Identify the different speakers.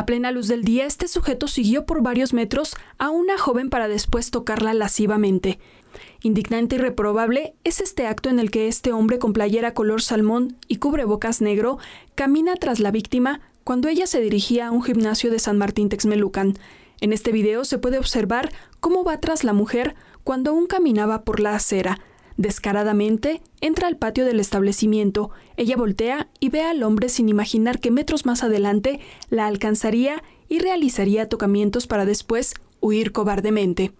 Speaker 1: A plena luz del día, este sujeto siguió por varios metros a una joven para después tocarla lascivamente. Indignante y reprobable es este acto en el que este hombre con playera color salmón y cubrebocas negro camina tras la víctima cuando ella se dirigía a un gimnasio de San Martín Texmelucan. En este video se puede observar cómo va tras la mujer cuando aún caminaba por la acera. Descaradamente, entra al patio del establecimiento, ella voltea y ve al hombre sin imaginar que metros más adelante la alcanzaría y realizaría tocamientos para después huir cobardemente.